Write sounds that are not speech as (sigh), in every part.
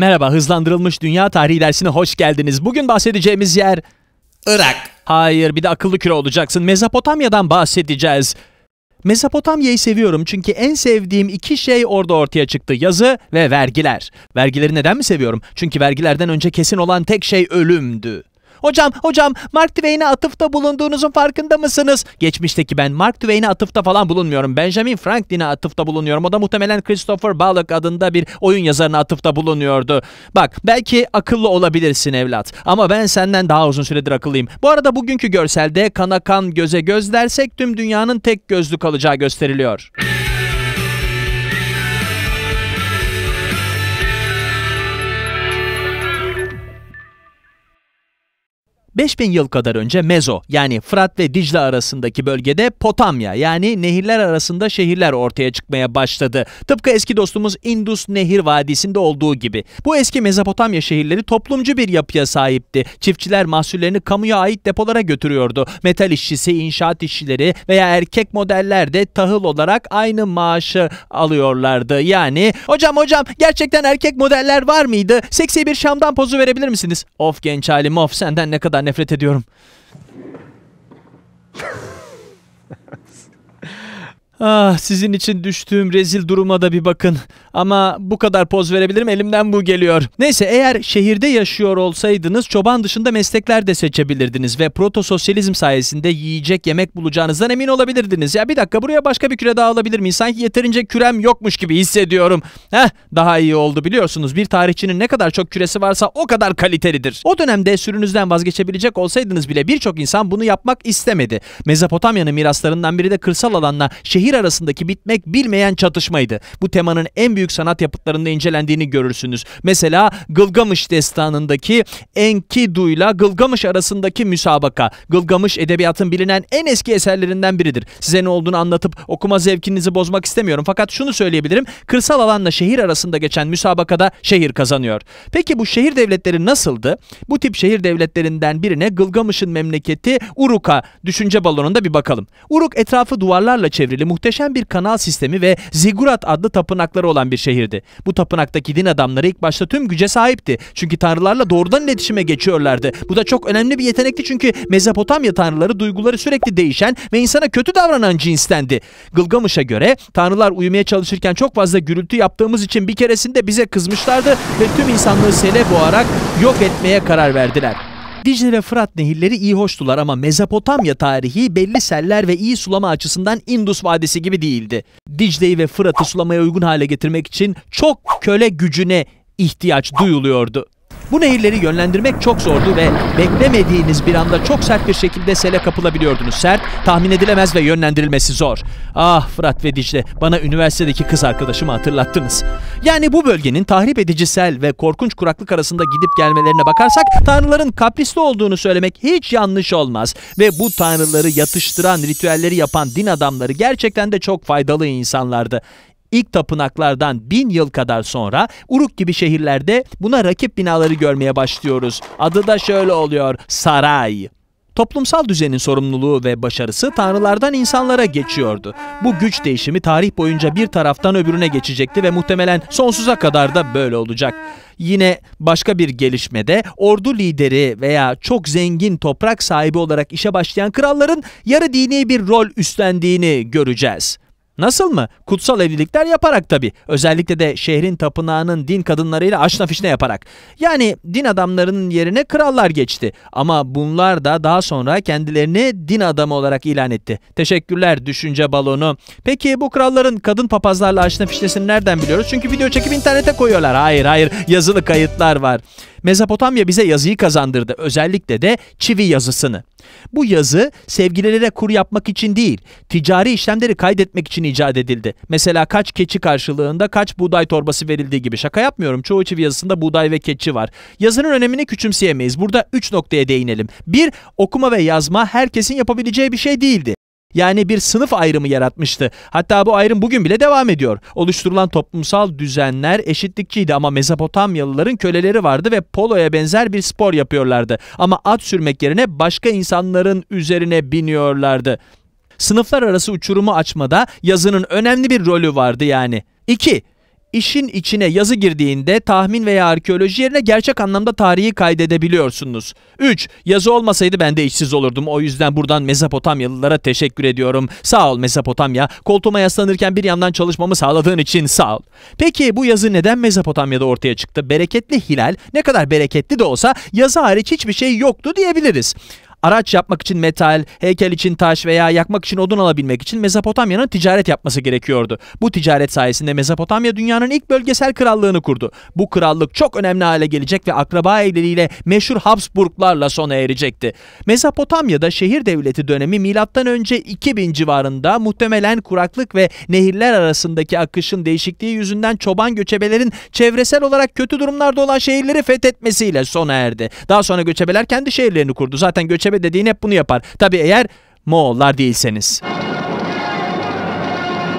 Merhaba, hızlandırılmış dünya tarihi dersine hoş geldiniz. Bugün bahsedeceğimiz yer... Irak. Hayır, bir de akıllı küre olacaksın. Mezopotamya'dan bahsedeceğiz. Mezopotamya'yı seviyorum çünkü en sevdiğim iki şey orada ortaya çıktı. Yazı ve vergiler. Vergileri neden mi seviyorum? Çünkü vergilerden önce kesin olan tek şey ölümdü. Hocam, hocam Mark Twain'e atıfta bulunduğunuzun farkında mısınız? Geçmişteki ben Mark Twain'e atıfta falan bulunmuyorum. Benjamin Franklin'e atıfta bulunuyorum. O da muhtemelen Christopher Balık adında bir oyun yazarına atıfta bulunuyordu. Bak belki akıllı olabilirsin evlat ama ben senden daha uzun süredir akıllıyım. Bu arada bugünkü görselde kana kan göze göz dersek tüm dünyanın tek gözlü kalacağı gösteriliyor. 5000 yıl kadar önce Mezo yani Fırat ve Dicle arasındaki bölgede Potamya yani nehirler arasında şehirler ortaya çıkmaya başladı. Tıpkı eski dostumuz Indus Nehir Vadisi'nde olduğu gibi. Bu eski Mezopotamya şehirleri toplumcu bir yapıya sahipti. Çiftçiler mahsullerini kamuya ait depolara götürüyordu. Metal işçisi, inşaat işçileri veya erkek modeller de tahıl olarak aynı maaşı alıyorlardı. Yani hocam hocam gerçekten erkek modeller var mıydı? Seksi bir Şam'dan pozu verebilir misiniz? Of genç halim of senden ne kadar Senden nefret ediyorum. (laughs) ah, sizin için düştüğüm rezil duruma da bir bakın. Ama bu kadar poz verebilirim elimden bu geliyor. Neyse eğer şehirde yaşıyor olsaydınız çoban dışında meslekler de seçebilirdiniz ve proto sosyalizm sayesinde yiyecek yemek bulacağınızdan emin olabilirdiniz. Ya bir dakika buraya başka bir küre daha alabilir miyim Sanki yeterince kürem yokmuş gibi hissediyorum. Heh daha iyi oldu biliyorsunuz. Bir tarihçinin ne kadar çok küresi varsa o kadar kalitelidir. O dönemde sürünüzden vazgeçebilecek olsaydınız bile birçok insan bunu yapmak istemedi. Mezopotamya'nın miraslarından biri de kırsal alanla şehir arasındaki bitmek bilmeyen çatışmaydı. Bu temanın en büyük büyük sanat yapıtlarında incelendiğini görürsünüz. Mesela Gılgamış destanındaki Enkidu ile Gılgamış arasındaki müsabaka. Gılgamış edebiyatın bilinen en eski eserlerinden biridir. Size ne olduğunu anlatıp okuma zevkinizi bozmak istemiyorum. Fakat şunu söyleyebilirim. Kırsal alanla şehir arasında geçen müsabakada şehir kazanıyor. Peki bu şehir devletleri nasıldı? Bu tip şehir devletlerinden birine Gılgamış'ın memleketi Uruk'a düşünce balonunda bir bakalım. Uruk etrafı duvarlarla çevrili muhteşem bir kanal sistemi ve Zigurat adlı tapınakları olan bir şehirdi. Bu tapınaktaki din adamları ilk başta tüm güce sahipti. Çünkü tanrılarla doğrudan iletişime geçiyorlardı. Bu da çok önemli bir yetenekti çünkü Mezopotamya tanrıları duyguları sürekli değişen ve insana kötü davranan cinstendi. Gılgamış'a göre tanrılar uyumaya çalışırken çok fazla gürültü yaptığımız için bir keresinde bize kızmışlardı ve tüm insanlığı sele boğarak yok etmeye karar verdiler. Dicle ve Fırat nehirleri iyi hoştular ama Mezopotamya tarihi belli seller ve iyi sulama açısından Indus Vadisi gibi değildi. Dicle'yi ve Fırat'ı sulamaya uygun hale getirmek için çok köle gücüne ihtiyaç duyuluyordu. Bu nehirleri yönlendirmek çok zordu ve beklemediğiniz bir anda çok sert bir şekilde sele kapılabiliyordunuz. Sert, tahmin edilemez ve yönlendirilmesi zor. Ah Fırat ve Dicle, bana üniversitedeki kız arkadaşımı hatırlattınız. Yani bu bölgenin tahrip edici sel ve korkunç kuraklık arasında gidip gelmelerine bakarsak tanrıların kaprisli olduğunu söylemek hiç yanlış olmaz. Ve bu tanrıları yatıştıran ritüelleri yapan din adamları gerçekten de çok faydalı insanlardı. İlk tapınaklardan bin yıl kadar sonra Uruk gibi şehirlerde buna rakip binaları görmeye başlıyoruz. Adı da şöyle oluyor. Saray. Toplumsal düzenin sorumluluğu ve başarısı tanrılardan insanlara geçiyordu. Bu güç değişimi tarih boyunca bir taraftan öbürüne geçecekti ve muhtemelen sonsuza kadar da böyle olacak. Yine başka bir gelişmede ordu lideri veya çok zengin toprak sahibi olarak işe başlayan kralların yarı dini bir rol üstlendiğini göreceğiz. Nasıl mı? Kutsal evlilikler yaparak tabi. Özellikle de şehrin tapınağının din kadınlarıyla aşna fişne yaparak. Yani din adamlarının yerine krallar geçti. Ama bunlar da daha sonra kendilerini din adamı olarak ilan etti. Teşekkürler düşünce balonu. Peki bu kralların kadın papazlarla aşna fişnesini nereden biliyoruz? Çünkü video çekip internete koyuyorlar. Hayır hayır yazılı kayıtlar var. Mezopotamya bize yazıyı kazandırdı. Özellikle de çivi yazısını. Bu yazı sevgililere kur yapmak için değil, ticari işlemleri kaydetmek için icat edildi. Mesela kaç keçi karşılığında kaç buğday torbası verildiği gibi. Şaka yapmıyorum. Çoğu çivi yazısında buğday ve keçi var. Yazının önemini küçümseyemeyiz. Burada 3 noktaya değinelim. 1. Okuma ve yazma herkesin yapabileceği bir şey değildi. Yani bir sınıf ayrımı yaratmıştı. Hatta bu ayrım bugün bile devam ediyor. Oluşturulan toplumsal düzenler eşitlikçiydi ama Mezopotamyalıların köleleri vardı ve poloya benzer bir spor yapıyorlardı. Ama at sürmek yerine başka insanların üzerine biniyorlardı. Sınıflar arası uçurumu açmada yazının önemli bir rolü vardı yani. 2. İşin içine yazı girdiğinde tahmin veya arkeoloji yerine gerçek anlamda tarihi kaydedebiliyorsunuz. 3. Yazı olmasaydı ben de işsiz olurdum. O yüzden buradan Mezopotamyalılara teşekkür ediyorum. Sağ ol Mezopotamya. Koltuğuma yaslanırken bir yandan çalışmamı sağladığın için sağ ol. Peki bu yazı neden Mezopotamya'da ortaya çıktı? Bereketli hilal ne kadar bereketli de olsa yazı hariç hiçbir şey yoktu diyebiliriz araç yapmak için metal, heykel için taş veya yakmak için odun alabilmek için Mezopotamya'nın ticaret yapması gerekiyordu. Bu ticaret sayesinde Mezopotamya dünyanın ilk bölgesel krallığını kurdu. Bu krallık çok önemli hale gelecek ve akraba evleriyle meşhur Habsburglarla sona erecekti. Mezopotamya'da şehir devleti dönemi milattan önce 2000 civarında muhtemelen kuraklık ve nehirler arasındaki akışın değişikliği yüzünden çoban göçebelerin çevresel olarak kötü durumlarda olan şehirleri fethetmesiyle sona erdi. Daha sonra göçebeler kendi şehirlerini kurdu. Zaten göçebe muhasebe dediğin hep bunu yapar. Tabi eğer Moğollar değilseniz.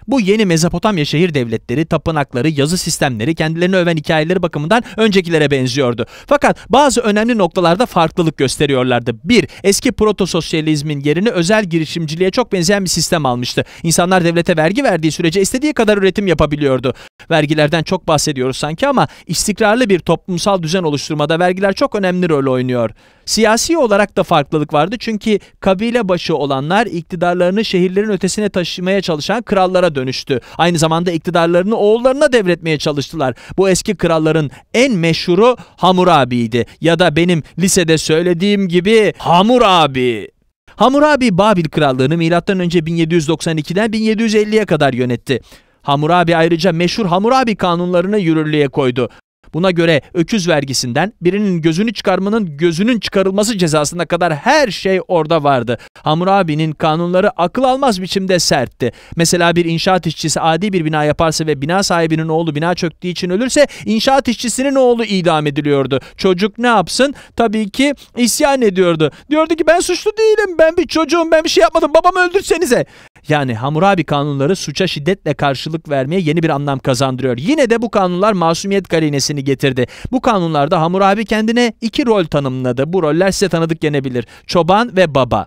Bu yeni Mezopotamya şehir devletleri, tapınakları, yazı sistemleri kendilerini öven hikayeleri bakımından öncekilere benziyordu. Fakat bazı önemli noktalarda farklılık gösteriyorlardı. Bir, eski proto sosyalizmin yerini özel girişimciliğe çok benzeyen bir sistem almıştı. İnsanlar devlete vergi verdiği sürece istediği kadar üretim yapabiliyordu. Vergilerden çok bahsediyoruz sanki ama istikrarlı bir toplumsal düzen oluşturmada vergiler çok önemli rol oynuyor. Siyasi olarak da farklılık vardı çünkü kabile başı olanlar iktidarlarını şehirlerin ötesine taşımaya çalışan krallara dönüştü. Aynı zamanda iktidarlarını oğullarına devretmeye çalıştılar. Bu eski kralların en meşhuru Hamurabi'ydi ya da benim lisede söylediğim gibi Hamurabi. Hamurabi Babil krallığını M.Ö. 1792'den 1750'ye kadar yönetti. Hamurabi ayrıca meşhur Hamurabi kanunlarını yürürlüğe koydu. Buna göre öküz vergisinden birinin gözünü çıkarmanın gözünün çıkarılması cezasına kadar her şey orada vardı. Hamurabi'nin kanunları akıl almaz biçimde sertti. Mesela bir inşaat işçisi adi bir bina yaparsa ve bina sahibinin oğlu bina çöktüğü için ölürse inşaat işçisinin oğlu idam ediliyordu. Çocuk ne yapsın? Tabii ki isyan ediyordu. Diyordu ki ben suçlu değilim. Ben bir çocuğum. Ben bir şey yapmadım. Babamı öldürsenize yani Hammurabi kanunları suça şiddetle karşılık vermeye yeni bir anlam kazandırıyor. Yine de bu kanunlar masumiyet kalinesini getirdi. Bu kanunlarda Hammurabi kendine iki rol tanımladı. Bu roller size tanıdık gelebilir. Çoban ve baba.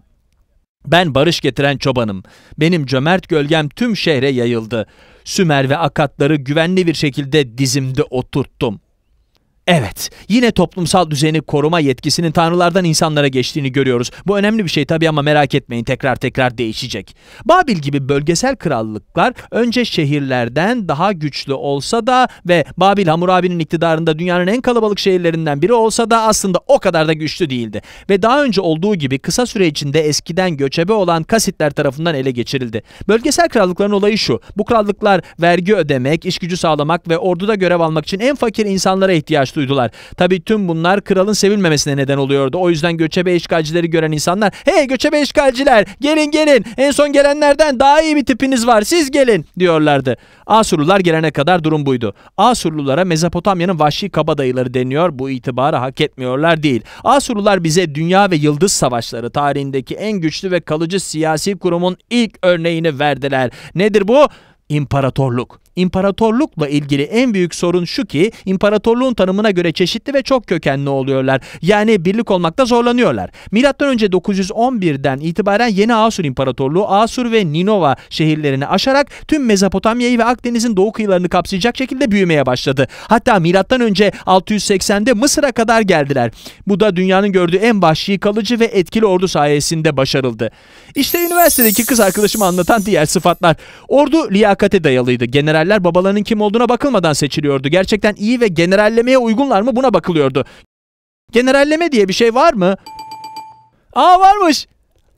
Ben barış getiren çobanım. Benim cömert gölgem tüm şehre yayıldı. Sümer ve akatları güvenli bir şekilde dizimde oturttum. Evet, yine toplumsal düzeni koruma yetkisinin tanrılardan insanlara geçtiğini görüyoruz. Bu önemli bir şey tabii ama merak etmeyin tekrar tekrar değişecek. Babil gibi bölgesel krallıklar önce şehirlerden daha güçlü olsa da ve Babil Hamurabi'nin iktidarında dünyanın en kalabalık şehirlerinden biri olsa da aslında o kadar da güçlü değildi. Ve daha önce olduğu gibi kısa süre içinde eskiden göçebe olan Kasitler tarafından ele geçirildi. Bölgesel krallıkların olayı şu. Bu krallıklar vergi ödemek, iş gücü sağlamak ve orduda görev almak için en fakir insanlara ihtiyaç duydular. Tabii tüm bunlar kralın sevilmemesine neden oluyordu. O yüzden göçebe işgalcileri gören insanlar hey göçebe işgalciler gelin gelin en son gelenlerden daha iyi bir tipiniz var siz gelin diyorlardı. Asurlular gelene kadar durum buydu. Asurlulara Mezopotamya'nın vahşi kabadayıları deniyor. Bu itibarı hak etmiyorlar değil. Asurlular bize dünya ve yıldız savaşları tarihindeki en güçlü ve kalıcı siyasi kurumun ilk örneğini verdiler. Nedir bu? İmparatorluk. İmparatorlukla ilgili en büyük sorun şu ki imparatorluğun tanımına göre çeşitli ve çok kökenli oluyorlar. Yani birlik olmakta zorlanıyorlar. Milattan önce 911'den itibaren yeni Asur İmparatorluğu Asur ve Ninova şehirlerini aşarak tüm Mezopotamya'yı ve Akdeniz'in doğu kıyılarını kapsayacak şekilde büyümeye başladı. Hatta milattan önce 680'de Mısır'a kadar geldiler. Bu da dünyanın gördüğü en vahşi kalıcı ve etkili ordu sayesinde başarıldı. İşte üniversitedeki kız arkadaşımı anlatan diğer sıfatlar. Ordu liyakate dayalıydı. General generallerler babalarının kim olduğuna bakılmadan seçiliyordu. Gerçekten iyi ve generallemeye uygunlar mı buna bakılıyordu. Generalleme diye bir şey var mı? Aa varmış.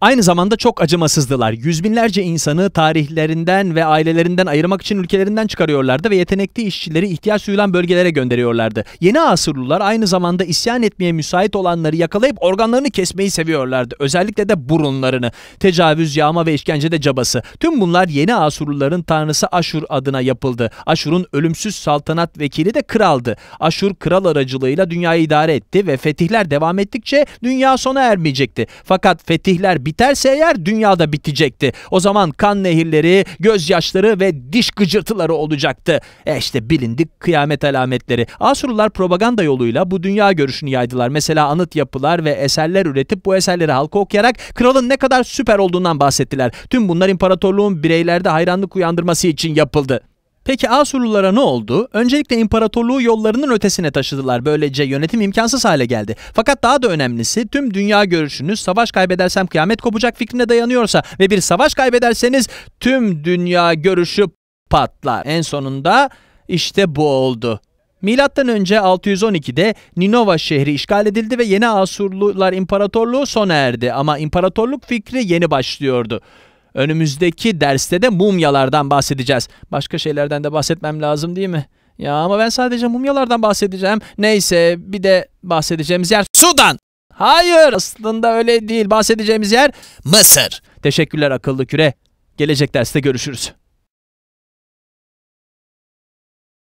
Aynı zamanda çok acımasızdılar. Yüz binlerce insanı tarihlerinden ve ailelerinden ayırmak için ülkelerinden çıkarıyorlardı ve yetenekli işçileri ihtiyaç duyulan bölgelere gönderiyorlardı. Yeni Asurlular aynı zamanda isyan etmeye müsait olanları yakalayıp organlarını kesmeyi seviyorlardı. Özellikle de burunlarını. Tecavüz, yağma ve işkence de cabası. Tüm bunlar yeni Asurluların tanrısı Aşur adına yapıldı. Aşur'un ölümsüz saltanat vekili de kraldı. Aşur kral aracılığıyla dünyayı idare etti ve fetihler devam ettikçe dünya sona ermeyecekti. Fakat fetihler biterse eğer dünyada bitecekti. O zaman kan nehirleri, gözyaşları ve diş gıcırtıları olacaktı. E işte bilindik kıyamet alametleri. Asurlular propaganda yoluyla bu dünya görüşünü yaydılar. Mesela anıt yapılar ve eserler üretip bu eserleri halka okuyarak kralın ne kadar süper olduğundan bahsettiler. Tüm bunlar imparatorluğun bireylerde hayranlık uyandırması için yapıldı. Peki Asurlulara ne oldu? Öncelikle imparatorluğu yollarının ötesine taşıdılar. Böylece yönetim imkansız hale geldi. Fakat daha da önemlisi tüm dünya görüşünüz savaş kaybedersem kıyamet kopacak fikrine dayanıyorsa ve bir savaş kaybederseniz tüm dünya görüşü patlar. En sonunda işte bu oldu. Milattan önce 612'de Ninova şehri işgal edildi ve yeni Asurlular imparatorluğu sona erdi ama imparatorluk fikri yeni başlıyordu. Önümüzdeki derste de mumyalardan bahsedeceğiz. Başka şeylerden de bahsetmem lazım değil mi? Ya ama ben sadece mumyalardan bahsedeceğim. Neyse bir de bahsedeceğimiz yer Sudan. Hayır aslında öyle değil. Bahsedeceğimiz yer Mısır. Teşekkürler akıllı küre. Gelecek derste görüşürüz.